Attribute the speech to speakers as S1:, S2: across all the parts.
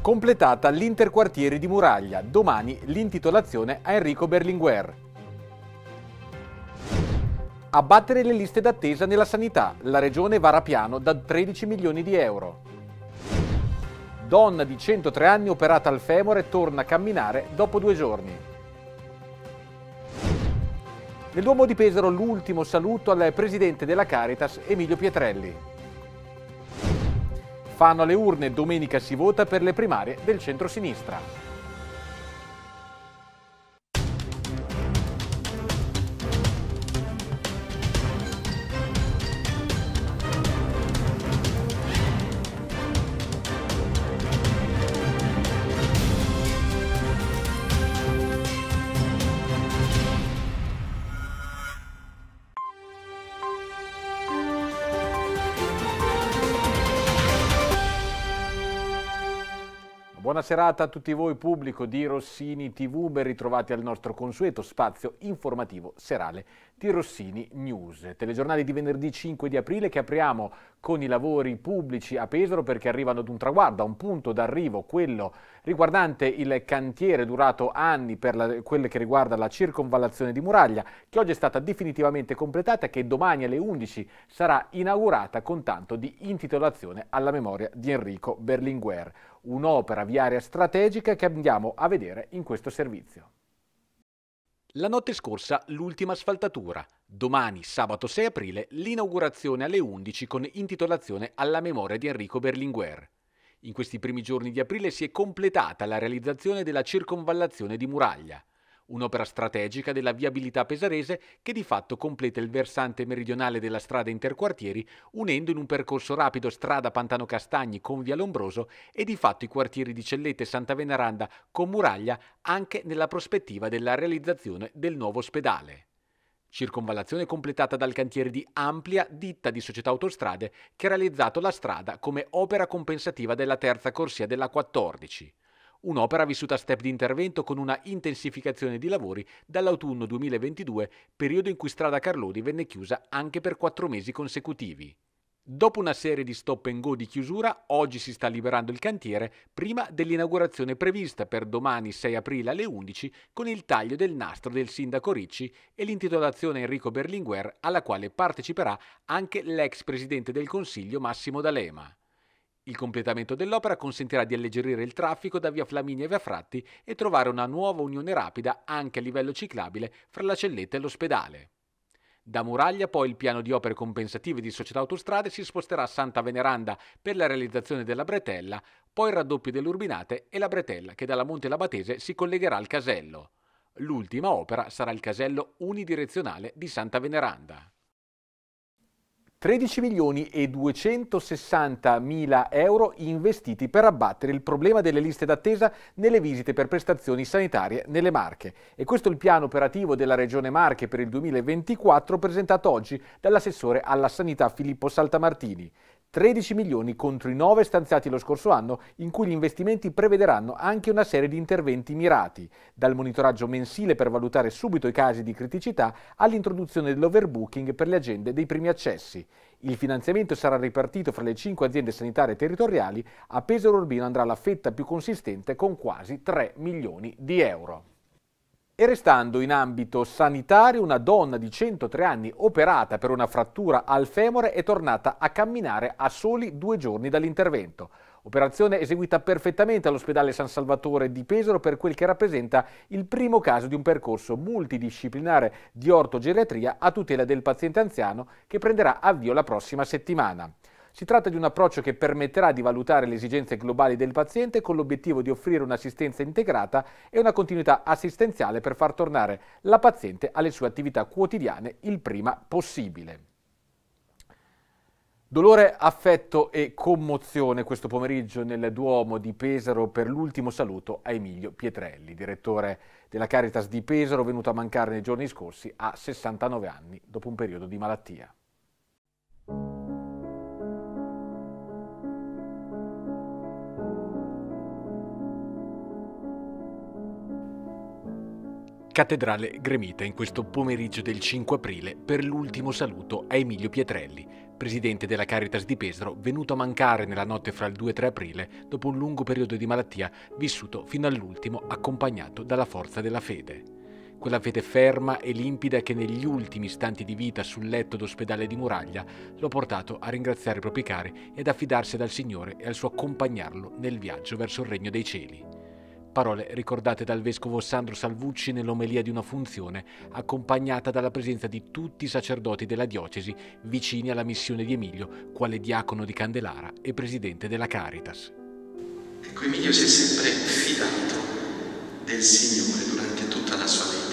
S1: Completata l'interquartiere di Muraglia, domani l'intitolazione a Enrico Berlinguer. Abbattere le liste d'attesa nella sanità, la regione vara piano da 13 milioni di euro. Donna di 103 anni operata al femore torna a camminare dopo due giorni. Nel Duomo di Pesaro l'ultimo saluto al presidente della Caritas Emilio Pietrelli fanno alle urne, domenica si vota per le primarie del centro-sinistra. Buona serata a tutti voi pubblico di Rossini TV, ben ritrovati al nostro consueto spazio informativo serale di Rossini News. Telegiornali di venerdì 5 di aprile che apriamo con i lavori pubblici a Pesaro perché arrivano ad un traguardo, a un punto d'arrivo, quello riguardante il cantiere durato anni per la, quelle che riguarda la circonvallazione di Muraglia, che oggi è stata definitivamente completata e che domani alle 11 sarà inaugurata con tanto di intitolazione alla memoria di Enrico Berlinguer un'opera viaria strategica che andiamo a vedere in questo servizio. La notte scorsa l'ultima asfaltatura, domani sabato 6 aprile l'inaugurazione alle 11 con intitolazione alla memoria di Enrico Berlinguer. In questi primi giorni di aprile si è completata la realizzazione della circonvallazione di Muraglia un'opera strategica della viabilità pesarese che di fatto completa il versante meridionale della strada interquartieri, unendo in un percorso rapido strada Pantano Castagni con Via Lombroso e di fatto i quartieri di Cellette e Santa Veneranda con Muraglia anche nella prospettiva della realizzazione del nuovo ospedale. Circonvallazione completata dal cantiere di Amplia, ditta di società autostrade, che ha realizzato la strada come opera compensativa della terza corsia della 14. Un'opera vissuta a step di intervento con una intensificazione di lavori dall'autunno 2022, periodo in cui strada Carlodi venne chiusa anche per quattro mesi consecutivi. Dopo una serie di stop and go di chiusura, oggi si sta liberando il cantiere prima dell'inaugurazione prevista per domani 6 aprile alle 11 con il taglio del nastro del sindaco Ricci e l'intitolazione Enrico Berlinguer alla quale parteciperà anche l'ex presidente del Consiglio Massimo D'Alema. Il completamento dell'opera consentirà di alleggerire il traffico da via Flaminia e via Fratti e trovare una nuova unione rapida anche a livello ciclabile fra la Celletta e l'ospedale. Da Muraglia poi il piano di opere compensative di Società Autostrade si sposterà a Santa Veneranda per la realizzazione della bretella, poi il raddoppio delle urbinate e la bretella che dalla Monte Labatese si collegherà al casello. L'ultima opera sarà il casello unidirezionale di Santa Veneranda. 13 milioni e 260 mila euro investiti per abbattere il problema delle liste d'attesa nelle visite per prestazioni sanitarie nelle Marche. E questo è il piano operativo della Regione Marche per il 2024 presentato oggi dall'assessore alla sanità Filippo Saltamartini. 13 milioni contro i 9 stanziati lo scorso anno, in cui gli investimenti prevederanno anche una serie di interventi mirati, dal monitoraggio mensile per valutare subito i casi di criticità all'introduzione dell'overbooking per le agende dei primi accessi. Il finanziamento sarà ripartito fra le 5 aziende sanitarie territoriali, a Pesaro Urbino andrà la fetta più consistente con quasi 3 milioni di euro. E restando in ambito sanitario, una donna di 103 anni operata per una frattura al femore è tornata a camminare a soli due giorni dall'intervento. Operazione eseguita perfettamente all'ospedale San Salvatore di Pesaro per quel che rappresenta il primo caso di un percorso multidisciplinare di ortogeriatria a tutela del paziente anziano che prenderà avvio la prossima settimana. Si tratta di un approccio che permetterà di valutare le esigenze globali del paziente con l'obiettivo di offrire un'assistenza integrata e una continuità assistenziale per far tornare la paziente alle sue attività quotidiane il prima possibile. Dolore, affetto e commozione questo pomeriggio nel Duomo di Pesaro per l'ultimo saluto a Emilio Pietrelli, direttore della Caritas di Pesaro, venuto a mancare nei giorni scorsi a 69 anni dopo un periodo di malattia. Cattedrale gremita in questo pomeriggio del 5 aprile per l'ultimo saluto a Emilio Pietrelli, presidente della Caritas di Pesaro, venuto a mancare nella notte fra il 2 e 3 aprile dopo un lungo periodo di malattia vissuto fino all'ultimo accompagnato dalla forza della fede quella fede ferma e limpida che negli ultimi istanti di vita sul letto d'ospedale di Muraglia l'ho portato a ringraziare i propri cari ed affidarsi al Signore e al suo accompagnarlo nel viaggio verso il regno dei cieli. Parole ricordate dal vescovo Sandro Salvucci nell'omelia di una funzione, accompagnata dalla presenza di tutti i sacerdoti della diocesi vicini alla missione di Emilio, quale diacono di Candelara e presidente della Caritas. Ecco, Emilio si è sempre fidato del Signore durante tutta la sua vita.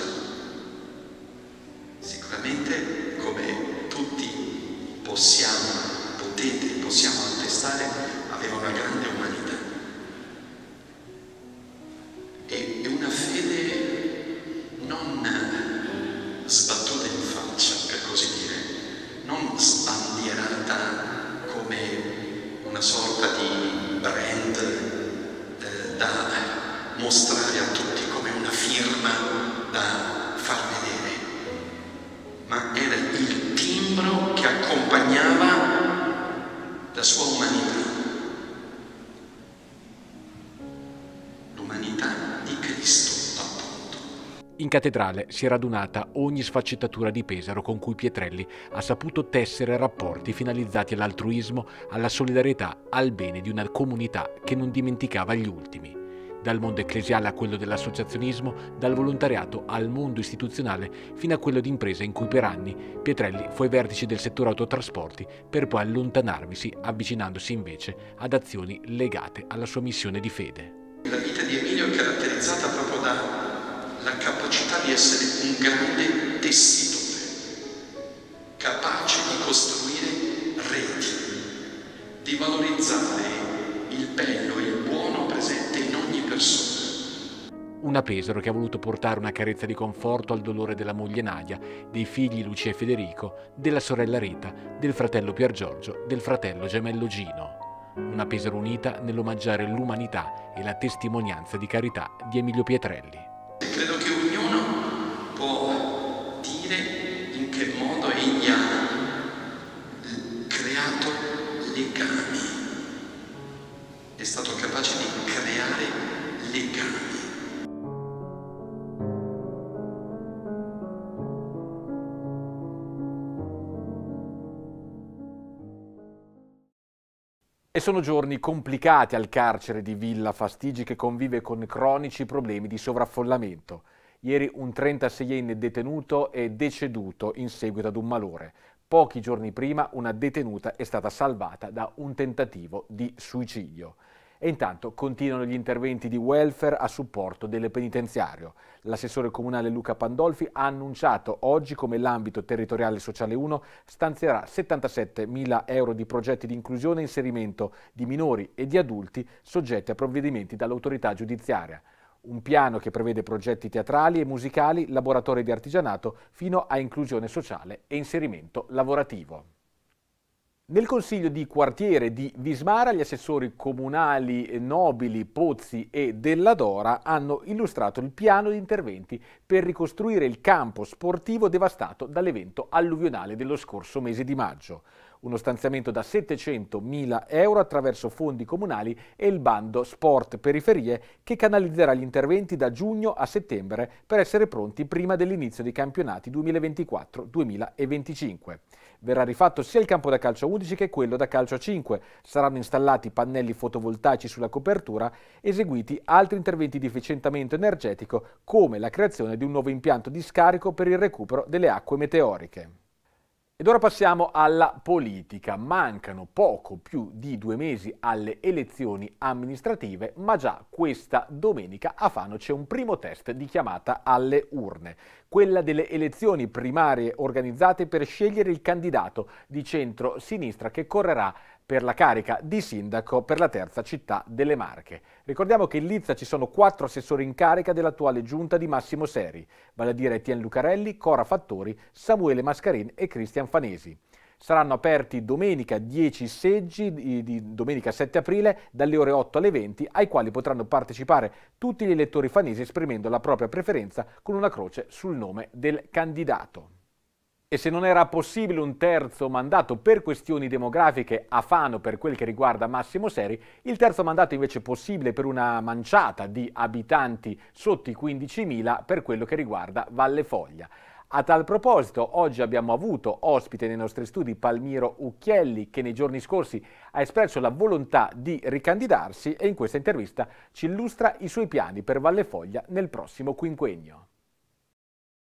S1: In cattedrale si è radunata ogni sfaccettatura di Pesaro con cui Pietrelli ha saputo tessere rapporti finalizzati all'altruismo, alla solidarietà, al bene di una comunità che non dimenticava gli ultimi. Dal mondo ecclesiale a quello dell'associazionismo, dal volontariato al mondo istituzionale, fino a quello di impresa in cui per anni Pietrelli fu ai vertici del settore autotrasporti per poi allontanarvisi, avvicinandosi invece ad azioni legate alla sua missione di fede.
S2: La vita di Emilio è caratterizzata proprio
S1: da la capacità di essere un grande tessitore, capace di costruire reti, di valorizzare il bello e il buono presente in ogni persona. Una Pesaro che ha voluto portare una carezza di conforto al dolore della moglie Nadia, dei figli Lucia e Federico, della sorella Rita, del fratello Pier Giorgio, del fratello gemello Gino. Una Pesaro unita nell'omaggiare l'umanità e la testimonianza di carità di Emilio Pietrelli. è stato capace di creare legami. E sono giorni complicati al carcere di Villa Fastigi che convive con cronici problemi di sovraffollamento. Ieri un 36enne detenuto è deceduto in seguito ad un malore. Pochi giorni prima una detenuta è stata salvata da un tentativo di suicidio. E intanto continuano gli interventi di welfare a supporto del penitenziario. L'assessore comunale Luca Pandolfi ha annunciato oggi come l'ambito territoriale sociale 1 stanzierà 77 mila euro di progetti di inclusione e inserimento di minori e di adulti soggetti a provvedimenti dall'autorità giudiziaria. Un piano che prevede progetti teatrali e musicali, laboratori di artigianato, fino a inclusione sociale e inserimento lavorativo. Nel consiglio di quartiere di Vismara gli assessori comunali Nobili, Pozzi e Della Dora hanno illustrato il piano di interventi per ricostruire il campo sportivo devastato dall'evento alluvionale dello scorso mese di maggio. Uno stanziamento da 700 mila euro attraverso fondi comunali e il bando Sport Periferie che canalizzerà gli interventi da giugno a settembre per essere pronti prima dell'inizio dei campionati 2024-2025. Verrà rifatto sia il campo da calcio 11 che quello da calcio 5. Saranno installati pannelli fotovoltaici sulla copertura, eseguiti altri interventi di efficientamento energetico come la creazione di un nuovo impianto di scarico per il recupero delle acque meteoriche. Ed ora passiamo alla politica. Mancano poco più di due mesi alle elezioni amministrative, ma già questa domenica a Fano c'è un primo test di chiamata alle urne, quella delle elezioni primarie organizzate per scegliere il candidato di centro-sinistra che correrà per la carica di sindaco per la terza città delle Marche. Ricordiamo che in Lizza ci sono quattro assessori in carica dell'attuale giunta di Massimo Seri, vale a dire Etienne Lucarelli, Cora Fattori, Samuele Mascarin e Cristian Fanesi. Saranno aperti domenica 10 seggi, di domenica 7 aprile, dalle ore 8 alle 20, ai quali potranno partecipare tutti gli elettori fanesi esprimendo la propria preferenza con una croce sul nome del candidato e se non era possibile un terzo mandato per questioni demografiche a Fano per quel che riguarda Massimo Seri, il terzo mandato invece è possibile per una manciata di abitanti sotto i 15.000 per quello che riguarda Valle Foglia. A tal proposito, oggi abbiamo avuto ospite nei nostri studi Palmiro Ucchielli, che nei giorni scorsi ha espresso la volontà di ricandidarsi e in questa intervista ci illustra i suoi piani per Valle Foglia nel prossimo quinquennio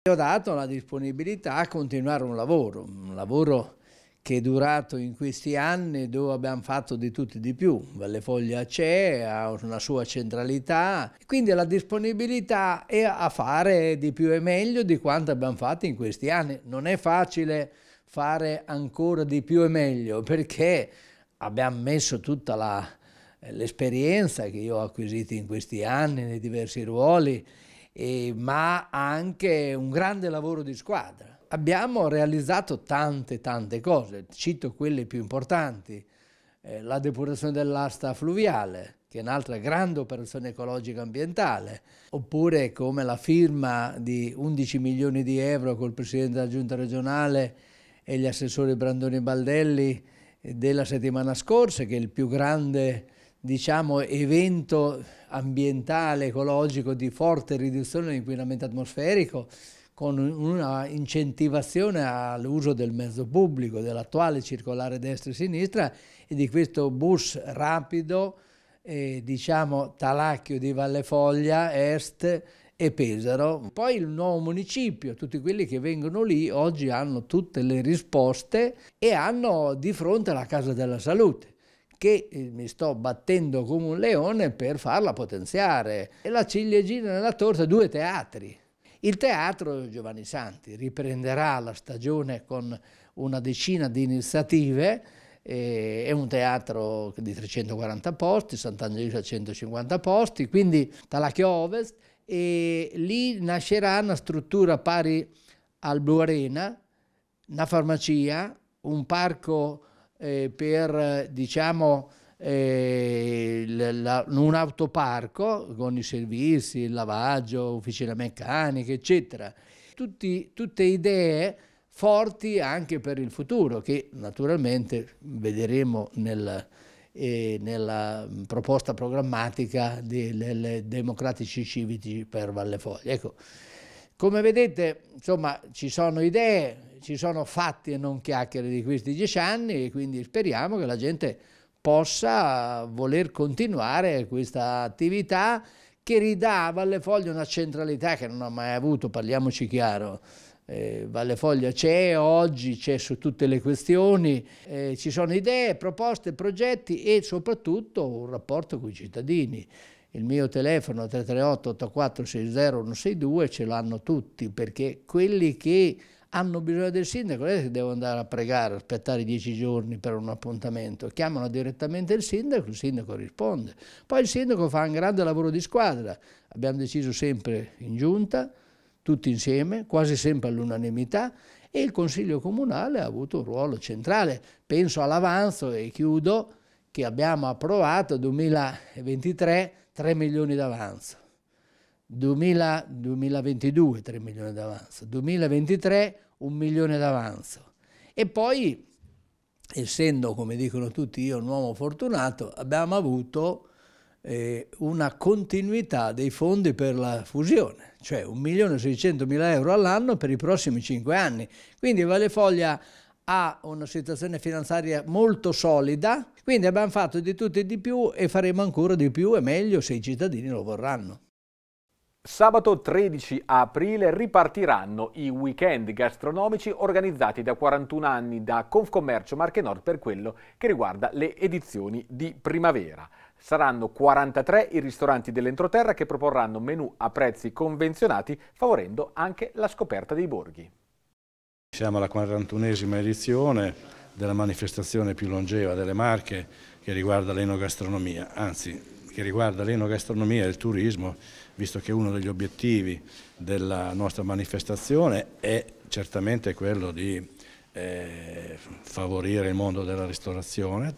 S3: ho dato la disponibilità a continuare un lavoro, un lavoro che è durato in questi anni dove abbiamo fatto di tutto e di più. Valle Foglia c'è, ha una sua centralità, quindi la disponibilità è a fare di più e meglio di quanto abbiamo fatto in questi anni. Non è facile fare ancora di più e meglio perché abbiamo messo tutta eh, l'esperienza che io ho acquisito in questi anni nei diversi ruoli eh, ma anche un grande lavoro di squadra. Abbiamo realizzato tante tante cose, cito quelle più importanti, eh, la depurazione dell'asta fluviale, che è un'altra grande operazione ecologica ambientale, oppure come la firma di 11 milioni di euro col Presidente della Giunta regionale e gli assessori Brandoni Baldelli eh, della settimana scorsa, che è il più grande diciamo, evento ambientale, ecologico di forte riduzione dell'inquinamento atmosferico con una incentivazione all'uso del mezzo pubblico, dell'attuale circolare destra e sinistra e di questo bus rapido, eh, diciamo Talacchio di Vallefoglia, Est e Pesaro. Poi il nuovo municipio, tutti quelli che vengono lì oggi hanno tutte le risposte e hanno di fronte la Casa della Salute che eh, mi sto battendo come un leone per farla potenziare. E la ciliegina nella torta, due teatri. Il teatro Giovanni Santi riprenderà la stagione con una decina di iniziative, eh, è un teatro di 340 posti, Sant'Angelica 150 posti, quindi Talacchio Ovest, e lì nascerà una struttura pari al Blue Arena, una farmacia, un parco eh, per diciamo, eh, un autoparco con i servizi, il lavaggio, officina meccanica, eccetera. Tutti, tutte idee forti anche per il futuro, che naturalmente vedremo nel, eh, nella proposta programmatica dei democratici civici per Valle Foglia. Ecco, come vedete, insomma, ci sono idee, ci sono fatti e non chiacchiere di questi dieci anni e quindi speriamo che la gente possa voler continuare questa attività che ridà a Valle Foglia una centralità che non ha mai avuto, parliamoci chiaro. Eh, Valle Foglia c'è oggi, c'è su tutte le questioni, eh, ci sono idee, proposte, progetti e soprattutto un rapporto con i cittadini. Il mio telefono 338 8460 162 ce l'hanno tutti perché quelli che hanno bisogno del sindaco, non è che eh, devono andare a pregare, aspettare dieci giorni per un appuntamento, chiamano direttamente il sindaco, il sindaco risponde. Poi il sindaco fa un grande lavoro di squadra, abbiamo deciso sempre in giunta, tutti insieme, quasi sempre all'unanimità, e il Consiglio Comunale ha avuto un ruolo centrale. Penso all'avanzo, e chiudo, che abbiamo approvato 2023 3 milioni d'avanzo. 2000, 2022 3 milioni d'avanzo, 2023 1 milione d'avanzo. E poi, essendo, come dicono tutti, io un uomo fortunato, abbiamo avuto eh, una continuità dei fondi per la fusione, cioè milione 600 mila euro all'anno per i prossimi 5 anni. Quindi Valefoglia ha una situazione finanziaria molto solida, quindi abbiamo fatto di tutto e di più e faremo ancora di più e meglio se i cittadini lo vorranno.
S1: Sabato 13 aprile ripartiranno i weekend gastronomici organizzati da 41 anni da Confcommercio Marche Nord per quello che riguarda le edizioni di primavera. Saranno 43 i ristoranti dell'entroterra che proporranno menù a prezzi convenzionati favorendo anche la scoperta dei borghi.
S4: Siamo alla 41esima edizione della manifestazione più longeva delle Marche che riguarda l'enogastronomia, anzi che riguarda l'enogastronomia e il turismo visto che uno degli obiettivi della nostra manifestazione è certamente quello di eh, favorire il mondo della ristorazione,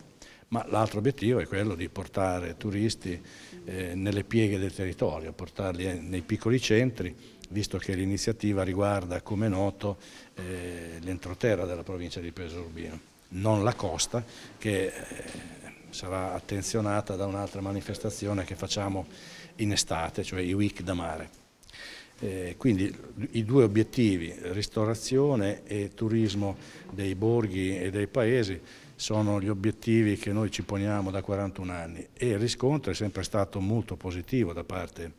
S4: ma l'altro obiettivo è quello di portare turisti eh, nelle pieghe del territorio, portarli eh, nei piccoli centri, visto che l'iniziativa riguarda, come noto, eh, l'entroterra della provincia di Pesorbino, non la costa che eh, sarà attenzionata da un'altra manifestazione che facciamo in estate, cioè i week da mare. Eh, quindi i due obiettivi, ristorazione e turismo dei borghi e dei paesi, sono gli obiettivi che noi ci poniamo da 41 anni e il riscontro è sempre stato molto positivo da parte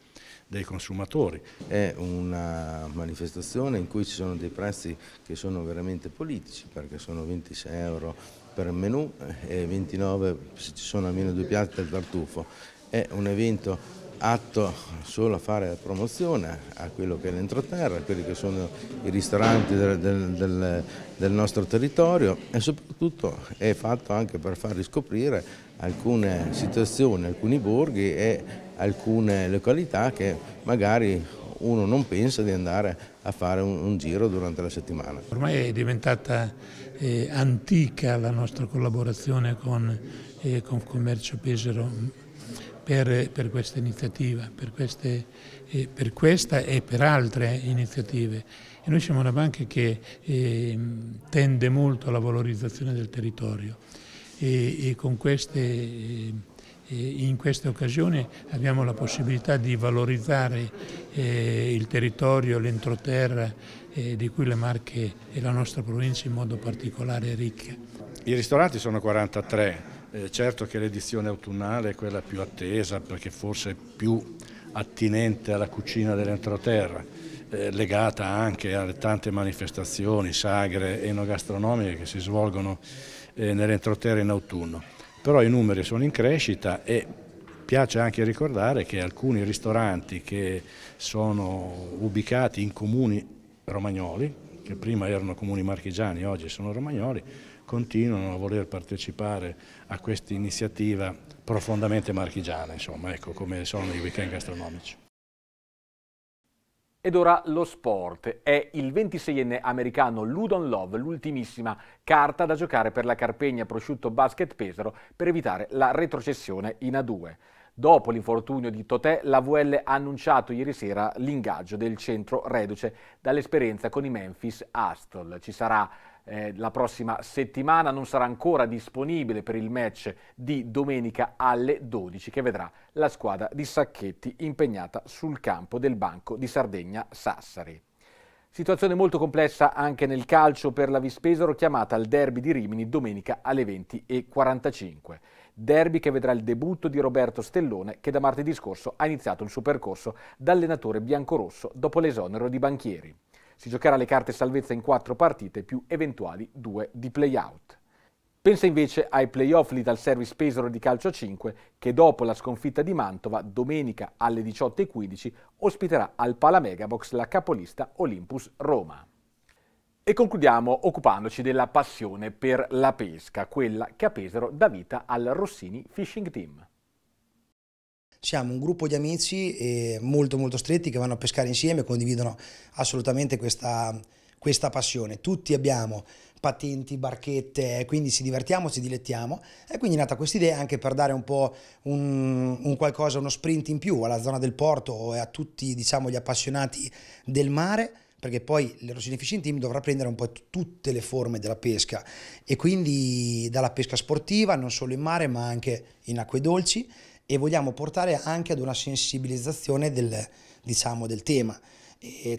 S4: dei consumatori. È una manifestazione in cui ci sono dei prezzi che sono veramente politici perché sono 26 euro per menù e 29 se ci sono almeno due piatti per tartufo. È un evento atto solo a fare promozione a quello che è l'entroterra, a quelli che sono i ristoranti del, del, del, nostro territorio e soprattutto è fatto anche per far riscoprire alcune situazioni, alcuni borghi e alcune località che magari uno non pensa di andare a fare un, un giro durante la settimana. Ormai è diventata eh, antica la nostra collaborazione con eh, Confcommercio Pesaro per, per questa iniziativa, per, queste, eh, per, questa e per altre iniziative. E noi siamo una banca che eh, tende molto alla valorizzazione del territorio e, e queste, eh, in queste occasioni abbiamo la possibilità di valorizzare eh, il territorio, l'entroterra eh, di cui le Marche e la nostra provincia in modo particolare è ricca. I ristoranti sono 43, eh, certo che l'edizione autunnale è quella più attesa perché forse più attinente alla cucina dell'entroterra, eh, legata anche alle tante manifestazioni sagre enogastronomiche che si svolgono eh, nell'entroterra in autunno. Però i numeri sono in crescita e piace anche ricordare che alcuni ristoranti che sono ubicati in comuni romagnoli, che prima erano comuni marchigiani, oggi sono romagnoli, continuano a voler partecipare a questa iniziativa profondamente marchigiana, insomma, ecco come sono i weekend gastronomici.
S1: Ed ora lo sport. È il 26enne americano Ludon Love l'ultimissima carta da giocare per la Carpegna Prosciutto Basket Pesaro per evitare la retrocessione in A2. Dopo l'infortunio di Totè, la VL ha annunciato ieri sera l'ingaggio del centro reduce dall'esperienza con i Memphis Astol. Ci sarà eh, la prossima settimana, non sarà ancora disponibile per il match di domenica alle 12 che vedrà la squadra di Sacchetti impegnata sul campo del Banco di Sardegna Sassari. Situazione molto complessa anche nel calcio per la Vispesaro chiamata al derby di Rimini domenica alle 20.45 derby che vedrà il debutto di Roberto Stellone che da martedì scorso ha iniziato il suo percorso da allenatore biancorosso dopo l'esonero di Banchieri. Si giocherà le carte salvezza in quattro partite più eventuali due di play-out. Pensa invece ai play-off Lital Service Pesaro di calcio 5 che dopo la sconfitta di Mantova domenica alle 18.15 ospiterà al Palamegabox la capolista Olympus Roma. E concludiamo occupandoci della passione per la pesca, quella che a Pesaro dà vita al Rossini Fishing Team.
S5: Siamo un gruppo di amici eh, molto molto stretti che vanno a pescare insieme e condividono assolutamente questa, questa passione. Tutti abbiamo patenti, barchette, eh, quindi ci divertiamo, ci dilettiamo e quindi è nata questa idea anche per dare un po' un, un, qualcosa, uno sprint in più alla zona del porto e a tutti diciamo, gli appassionati del mare perché poi l'Eurocine Fishing Team dovrà prendere un po' tutte le forme della pesca e quindi dalla pesca sportiva, non solo in mare ma anche in acque dolci e vogliamo portare anche ad una sensibilizzazione del, diciamo, del tema.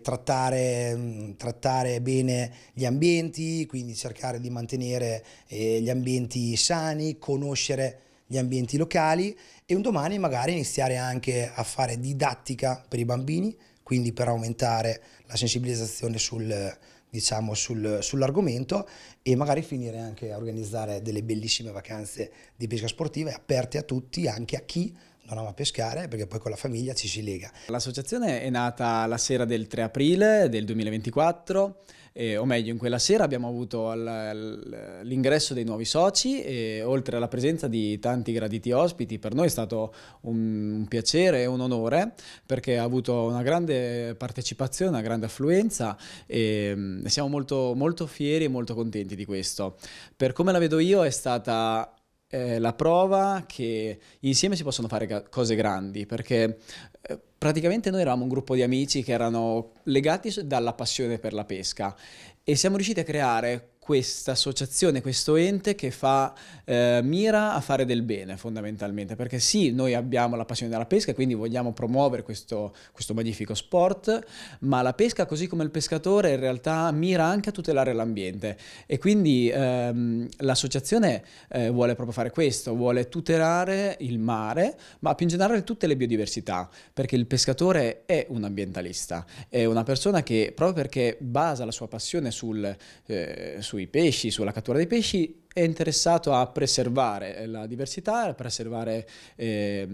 S5: Trattare, trattare, bene gli ambienti, quindi cercare di mantenere eh, gli ambienti sani, conoscere gli ambienti locali e un domani magari iniziare anche a fare didattica per i bambini, quindi per aumentare la sensibilizzazione sul, diciamo, sul, sull'argomento e magari finire anche a organizzare delle bellissime vacanze di pesca sportiva aperte a tutti, anche a chi non ama pescare perché poi con la famiglia ci si lega.
S2: L'associazione è nata la sera del 3 aprile del 2024 eh, o meglio in quella sera abbiamo avuto al, al, l'ingresso dei nuovi soci e oltre alla presenza di tanti graditi ospiti, per noi è stato un, un piacere e un onore perché ha avuto una grande partecipazione, una grande affluenza e mm, siamo molto, molto fieri e molto contenti di questo. Per come la vedo io è stata eh, la prova che insieme si possono fare ga- cose grandi, perché eh, praticamente noi eravamo un gruppo di amici che erano legati dalla passione per la pesca e siamo riusciti a creare questa associazione, questo ente che fa, eh, mira a fare del bene fondamentalmente, perché sì, noi abbiamo la passione della pesca, e quindi vogliamo promuovere questo, questo magnifico sport, ma la pesca, così come il pescatore, in realtà mira anche a tutelare l'ambiente e quindi ehm, l'associazione eh, vuole proprio fare questo, vuole tutelare il mare, ma più in generale tutte le biodiversità, perché il pescatore è un ambientalista, è una persona che proprio perché basa la sua passione sul... Eh, sul sui pesci, sulla cattura dei pesci, è interessato a preservare eh, la diversità, a preservare eh,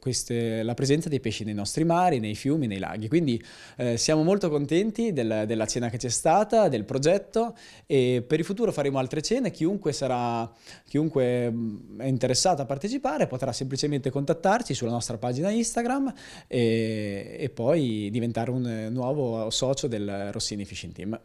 S2: queste, la presenza dei pesci nei nostri mari, nei fiumi, nei laghi. Quindi eh, siamo molto contenti del, della cena che c'è stata, del progetto e per il futuro faremo altre cene. Chiunque, sarà, chiunque mm, è interessato a partecipare potrà semplicemente contattarci sulla nostra pagina Instagram e, e poi diventare un eh, nuovo socio del Rossini Fishing Team.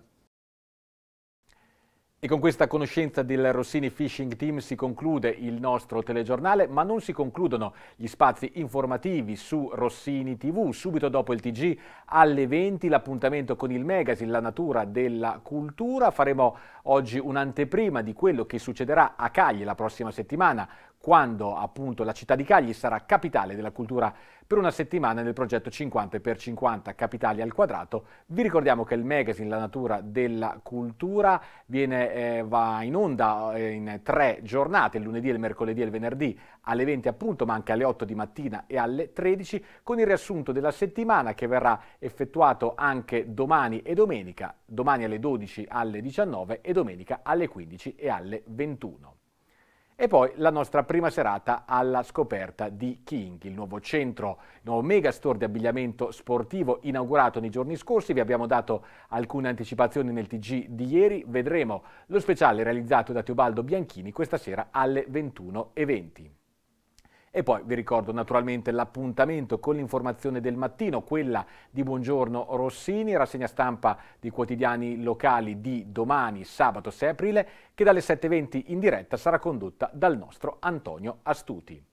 S1: E con questa conoscenza del Rossini Fishing Team si conclude il nostro telegiornale, ma non si concludono gli spazi informativi su Rossini TV. Subito dopo il TG alle 20 l'appuntamento con il Magazine La natura della cultura. Faremo oggi un'anteprima di quello che succederà a Cagli la prossima settimana quando appunto la città di Cagli sarà capitale della cultura per una settimana nel progetto 50 per 50 Capitali al quadrato. Vi ricordiamo che il magazine La natura della cultura viene, eh, va in onda eh, in tre giornate, il lunedì, il mercoledì e il venerdì alle 20 appunto, ma anche alle 8 di mattina e alle 13, con il riassunto della settimana che verrà effettuato anche domani e domenica, domani alle 12 alle 19 e domenica alle 15 e alle 21. E poi la nostra prima serata alla scoperta di King, il nuovo centro, il nuovo megastore di abbigliamento sportivo inaugurato nei giorni scorsi. Vi abbiamo dato alcune anticipazioni nel TG di ieri. Vedremo lo speciale realizzato da Teobaldo Bianchini questa sera alle 21.20. E poi vi ricordo naturalmente l'appuntamento con l'informazione del mattino, quella di Buongiorno Rossini, rassegna stampa di quotidiani locali di domani, sabato 6 aprile, che dalle 7.20 in diretta sarà condotta dal nostro Antonio Astuti.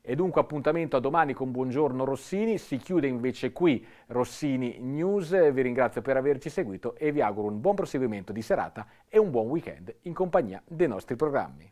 S1: E dunque appuntamento a domani con Buongiorno Rossini, si chiude invece qui Rossini News, vi ringrazio per averci seguito e vi auguro un buon proseguimento di serata e un buon weekend in compagnia dei nostri programmi.